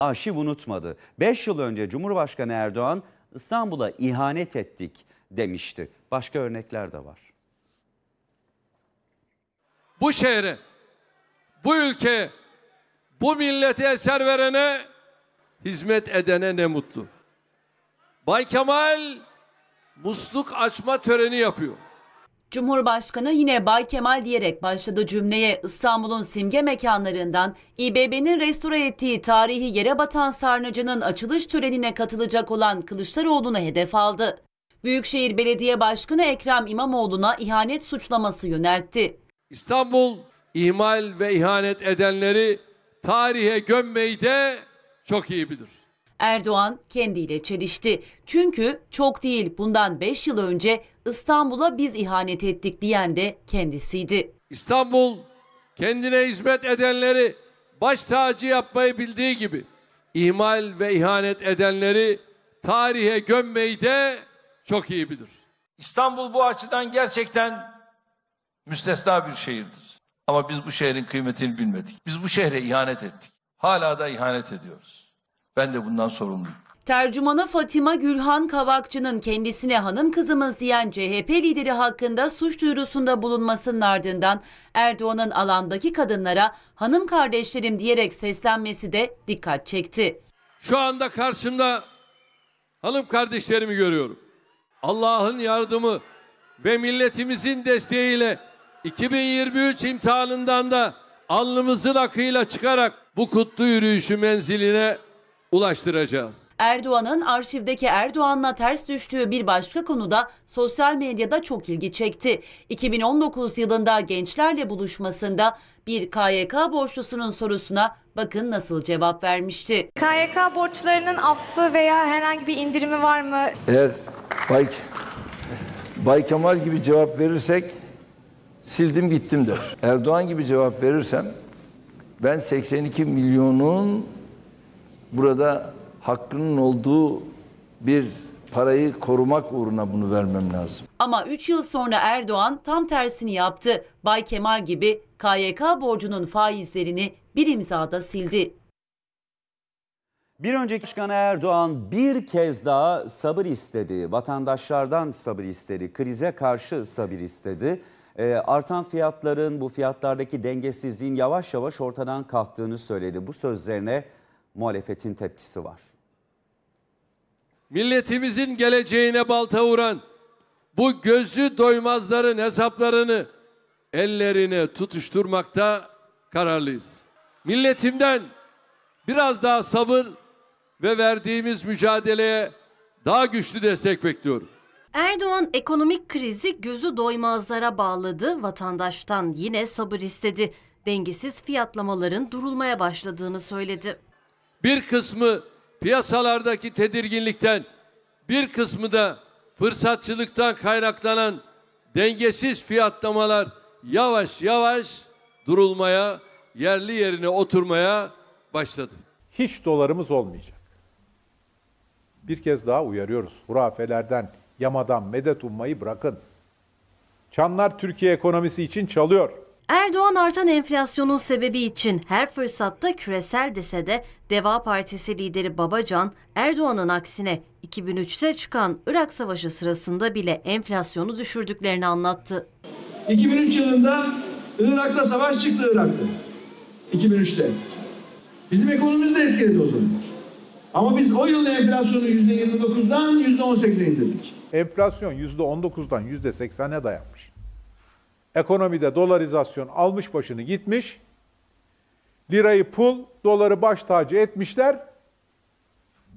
arşiv unutmadı. 5 yıl önce Cumhurbaşkanı Erdoğan İstanbul'a ihanet ettik demişti. Başka örnekler de var. Bu şehre, bu ülke, bu millete eser verene, hizmet edene ne mutlu. Bay Kemal musluk açma töreni yapıyor. Cumhurbaşkanı yine Bay Kemal diyerek başladı cümleye İstanbul'un simge mekanlarından İBB'nin restore ettiği tarihi yere batan sarnıcının açılış törenine katılacak olan Kılıçdaroğlu'na hedef aldı. Büyükşehir Belediye Başkanı Ekrem İmamoğlu'na ihanet suçlaması yöneltti. İstanbul ihmal ve ihanet edenleri tarihe gömmeyi de çok iyi bilir. Erdoğan kendiyle çelişti. Çünkü çok değil bundan 5 yıl önce İstanbul'a biz ihanet ettik diyen de kendisiydi. İstanbul kendine hizmet edenleri baş tacı yapmayı bildiği gibi ihmal ve ihanet edenleri tarihe gömmeyi de çok iyi bilir. İstanbul bu açıdan gerçekten müstesna bir şehirdir. Ama biz bu şehrin kıymetini bilmedik. Biz bu şehre ihanet ettik. Hala da ihanet ediyoruz. Ben de bundan sorumluyum. Tercümanı Fatima Gülhan Kavakçı'nın kendisine hanım kızımız diyen CHP lideri hakkında suç duyurusunda bulunmasının ardından Erdoğan'ın alandaki kadınlara hanım kardeşlerim diyerek seslenmesi de dikkat çekti. Şu anda karşımda hanım kardeşlerimi görüyorum. Allah'ın yardımı ve milletimizin desteğiyle 2023 imtihanından da alnımızın akıyla çıkarak bu kutlu yürüyüşü menziline ulaştıracağız. Erdoğan'ın arşivdeki Erdoğan'la ters düştüğü bir başka konuda sosyal medyada çok ilgi çekti. 2019 yılında gençlerle buluşmasında bir KYK borçlusunun sorusuna bakın nasıl cevap vermişti. KYK borçlarının affı veya herhangi bir indirimi var mı? Eğer Bay, Bay Kemal gibi cevap verirsek sildim gittim der. Erdoğan gibi cevap verirsem ben 82 milyonun burada hakkının olduğu bir parayı korumak uğruna bunu vermem lazım. Ama 3 yıl sonra Erdoğan tam tersini yaptı. Bay Kemal gibi KYK borcunun faizlerini bir imzada sildi. Bir önceki Başkan Erdoğan bir kez daha sabır istedi. Vatandaşlardan sabır istedi. Krize karşı sabır istedi. E, artan fiyatların, bu fiyatlardaki dengesizliğin yavaş yavaş ortadan kalktığını söyledi. Bu sözlerine muhalefetin tepkisi var. Milletimizin geleceğine balta vuran bu gözü doymazların hesaplarını ellerine tutuşturmakta kararlıyız. Milletimden biraz daha sabır ve verdiğimiz mücadeleye daha güçlü destek bekliyorum. Erdoğan ekonomik krizi gözü doymazlara bağladı, vatandaştan yine sabır istedi. Dengesiz fiyatlamaların durulmaya başladığını söyledi. Bir kısmı piyasalardaki tedirginlikten, bir kısmı da fırsatçılıktan kaynaklanan dengesiz fiyatlamalar yavaş yavaş durulmaya, yerli yerine oturmaya başladı. Hiç dolarımız olmayacak. Bir kez daha uyarıyoruz. Hurafelerden, yamadan medet ummayı bırakın. Çanlar Türkiye ekonomisi için çalıyor. Erdoğan artan enflasyonun sebebi için her fırsatta küresel dese de Deva Partisi lideri Babacan, Erdoğan'ın aksine 2003'te çıkan Irak Savaşı sırasında bile enflasyonu düşürdüklerini anlattı. 2003 yılında Irak'ta savaş çıktı Irak'ta. 2003'te. Bizim ekonomimiz de etkiledi o zaman. Ama biz o yılda enflasyonu %29'dan %18'e indirdik. Enflasyon %19'dan %80'e dayanmış. Ekonomide dolarizasyon almış başını gitmiş. Lirayı pul, doları baş tacı etmişler.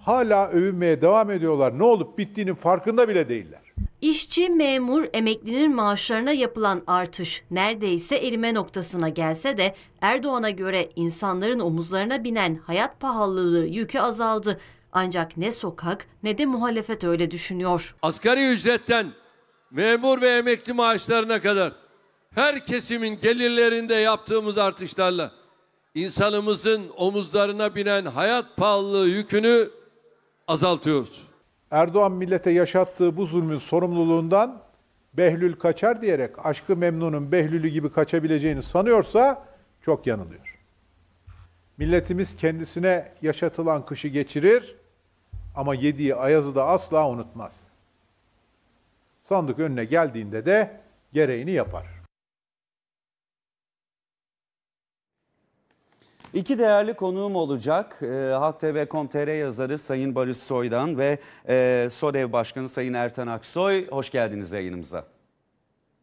Hala övünmeye devam ediyorlar. Ne olup bittiğinin farkında bile değiller. İşçi, memur, emeklinin maaşlarına yapılan artış neredeyse erime noktasına gelse de Erdoğan'a göre insanların omuzlarına binen hayat pahalılığı yükü azaldı. Ancak ne sokak ne de muhalefet öyle düşünüyor. Asgari ücretten memur ve emekli maaşlarına kadar her kesimin gelirlerinde yaptığımız artışlarla insanımızın omuzlarına binen hayat pahalılığı yükünü azaltıyoruz. Erdoğan millete yaşattığı bu zulmün sorumluluğundan Behlül kaçar diyerek aşkı memnunun Behlül'ü gibi kaçabileceğini sanıyorsa çok yanılıyor. Milletimiz kendisine yaşatılan kışı geçirir ama yediği ayazı da asla unutmaz. Sandık önüne geldiğinde de gereğini yapar. İki değerli konuğum olacak. E, Halk TV.com.tr yazarı Sayın Barış Soy'dan ve e, SODEV Başkanı Sayın Ertan Aksoy. Hoş geldiniz yayınımıza.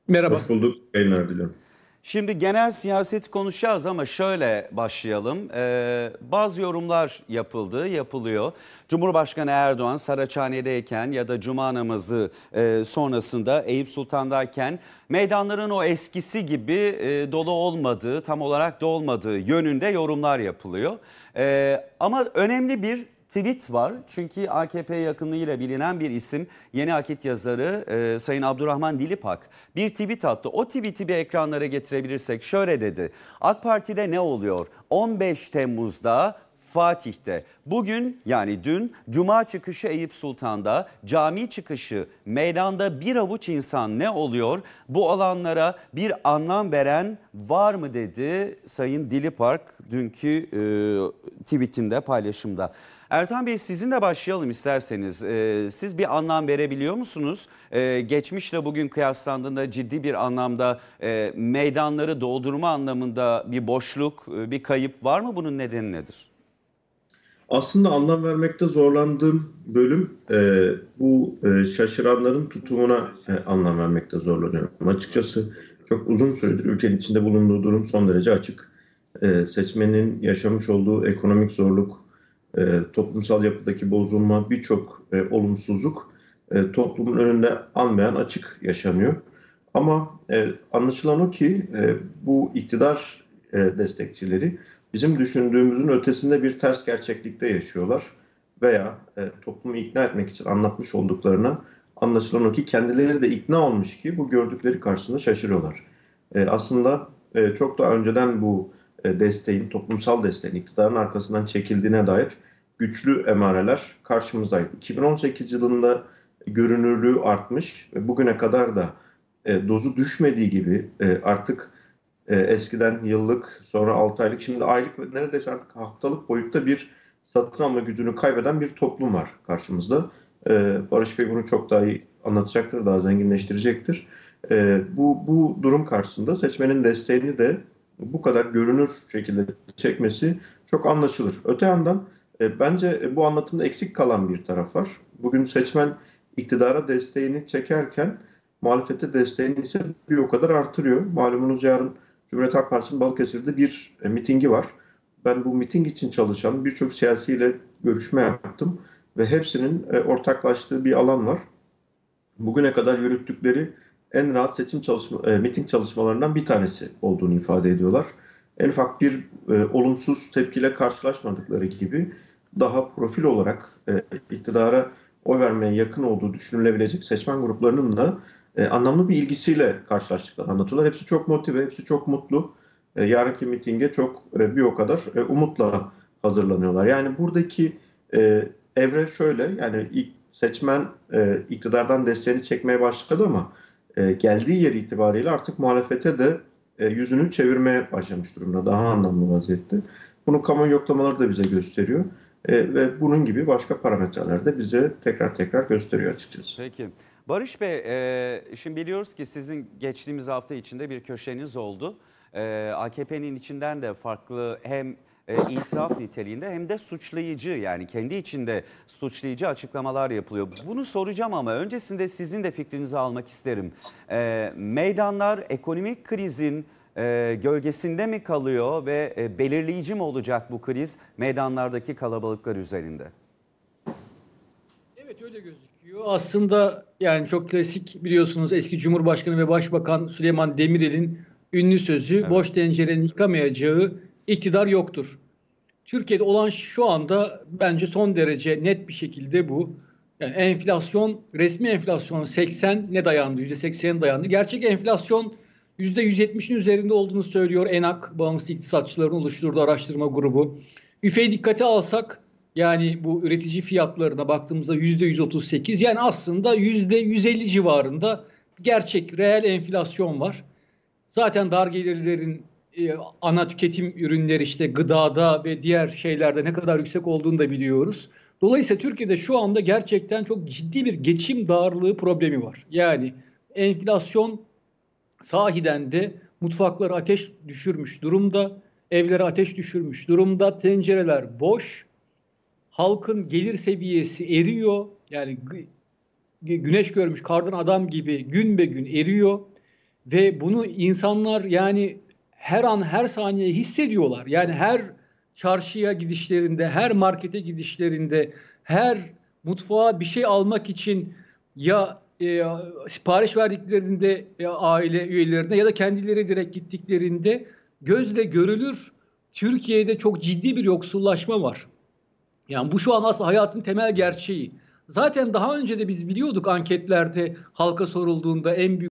Merhaba. Hoş bulduk. Yayınlar diliyorum. Şimdi genel siyaseti konuşacağız ama şöyle başlayalım. Ee, bazı yorumlar yapıldı, yapılıyor. Cumhurbaşkanı Erdoğan Saraçhane'deyken ya da Cuma namazı e, sonrasında Eyüp Sultan'dayken meydanların o eskisi gibi e, dolu olmadığı, tam olarak dolmadığı yönünde yorumlar yapılıyor. E, ama önemli bir tweet var. Çünkü AKP yakınlığıyla bilinen bir isim yeni akit yazarı e, Sayın Abdurrahman Dilipak bir tweet attı. O tweet'i bir ekranlara getirebilirsek şöyle dedi. AK Parti'de ne oluyor? 15 Temmuz'da Fatih'te. Bugün yani dün cuma çıkışı Eyüp Sultan'da, cami çıkışı meydanda bir avuç insan ne oluyor? Bu alanlara bir anlam veren var mı dedi Sayın Dilipark dünkü e, tweetinde paylaşımda. Ertan Bey sizin de başlayalım isterseniz. Ee, siz bir anlam verebiliyor musunuz? Ee, geçmişle bugün kıyaslandığında ciddi bir anlamda e, meydanları doldurma anlamında bir boşluk, e, bir kayıp var mı? Bunun nedeni nedir? Aslında anlam vermekte zorlandığım bölüm e, bu şaşıranların tutumuna anlam vermekte zorlanıyorum. Açıkçası çok uzun süredir ülkenin içinde bulunduğu durum son derece açık. seçmenin yaşamış olduğu ekonomik zorluk, e, toplumsal yapıdaki bozulma, birçok e, olumsuzluk e, toplumun önünde anmayan açık yaşanıyor. Ama e, anlaşılan o ki e, bu iktidar e, destekçileri bizim düşündüğümüzün ötesinde bir ters gerçeklikte yaşıyorlar veya e, toplumu ikna etmek için anlatmış olduklarına anlaşılan o ki kendileri de ikna olmuş ki bu gördükleri karşısında şaşırıyorlar. E, aslında e, çok daha önceden bu e, desteğin, toplumsal desteğin iktidarın arkasından çekildiğine dair güçlü emareler karşımızdaydı. 2018 yılında görünürlüğü artmış ve bugüne kadar da e, dozu düşmediği gibi e, artık eskiden yıllık sonra 6 aylık şimdi aylık ve neredeyse artık haftalık boyutta bir satın alma gücünü kaybeden bir toplum var karşımızda. Barış Bey bunu çok daha iyi anlatacaktır, daha zenginleştirecektir. bu, bu durum karşısında seçmenin desteğini de bu kadar görünür şekilde çekmesi çok anlaşılır. Öte yandan e, bence e, bu anlatımda eksik kalan bir taraf var. Bugün seçmen iktidara desteğini çekerken muhalefete desteğini ise bir o kadar artırıyor. Malumunuz yarın Cumhuriyet Halk Partisi'nin Balıkesir'de bir e, mitingi var. Ben bu miting için çalışan birçok siyasiyle görüşme yaptım ve hepsinin e, ortaklaştığı bir alan var. Bugüne kadar yürüttükleri en rahat seçim çalışma, e, miting çalışmalarından bir tanesi olduğunu ifade ediyorlar. En ufak bir e, olumsuz tepkiyle karşılaşmadıkları gibi daha profil olarak e, iktidara oy vermeye yakın olduğu düşünülebilecek seçmen gruplarının da e, anlamlı bir ilgisiyle karşılaştıkları anlatıyorlar. Hepsi çok motive, hepsi çok mutlu. E, yarınki mitinge çok e, bir o kadar e, umutla hazırlanıyorlar. Yani buradaki e, evre şöyle yani ilk seçmen e, iktidardan desteğini çekmeye başladı ama e, geldiği yer itibariyle artık muhalefete de e, yüzünü çevirmeye başlamış durumda. Daha anlamlı vaziyette. Bunu kamu yoklamaları da bize gösteriyor. E, ve bunun gibi başka parametreler de bize tekrar tekrar gösteriyor açıkçası. Peki. Barış Bey, e, şimdi biliyoruz ki sizin geçtiğimiz hafta içinde bir köşeniz oldu. E, AKP'nin içinden de farklı hem e, itiraf niteliğinde hem de suçlayıcı yani kendi içinde suçlayıcı açıklamalar yapılıyor. Bunu soracağım ama öncesinde sizin de fikrinizi almak isterim. E, meydanlar ekonomik krizin e, gölgesinde mi kalıyor ve e, belirleyici mi olacak bu kriz meydanlardaki kalabalıklar üzerinde? Evet öyle gözüküyor. Aslında yani çok klasik biliyorsunuz eski Cumhurbaşkanı ve Başbakan Süleyman Demirel'in ünlü sözü evet. boş tencerenin yıkamayacağı iktidar yoktur. Türkiye'de olan şu anda bence son derece net bir şekilde bu. Yani enflasyon, resmi enflasyon 80 ne dayandı? %80'e dayandı. Gerçek enflasyon %170'in üzerinde olduğunu söylüyor ENAK, bağımsız iktisatçıların oluşturduğu araştırma grubu. Üfe'yi dikkate alsak yani bu üretici fiyatlarına baktığımızda %138 yani aslında %150 civarında gerçek reel enflasyon var. Zaten dar gelirlerin e, ana tüketim ürünleri işte gıdada ve diğer şeylerde ne kadar yüksek olduğunu da biliyoruz. Dolayısıyla Türkiye'de şu anda gerçekten çok ciddi bir geçim darlığı problemi var. Yani enflasyon sahiden de mutfakları ateş düşürmüş durumda, evlere ateş düşürmüş durumda, tencereler boş, halkın gelir seviyesi eriyor. Yani güneş görmüş kardan adam gibi gün be gün eriyor ve bunu insanlar yani her an her saniye hissediyorlar. Yani her çarşıya gidişlerinde, her markete gidişlerinde, her mutfağa bir şey almak için ya e, sipariş verdiklerinde e, aile üyelerine ya da kendileri direkt gittiklerinde gözle görülür Türkiye'de çok ciddi bir yoksullaşma var. Yani bu şu an aslında hayatın temel gerçeği. Zaten daha önce de biz biliyorduk anketlerde halka sorulduğunda en büyük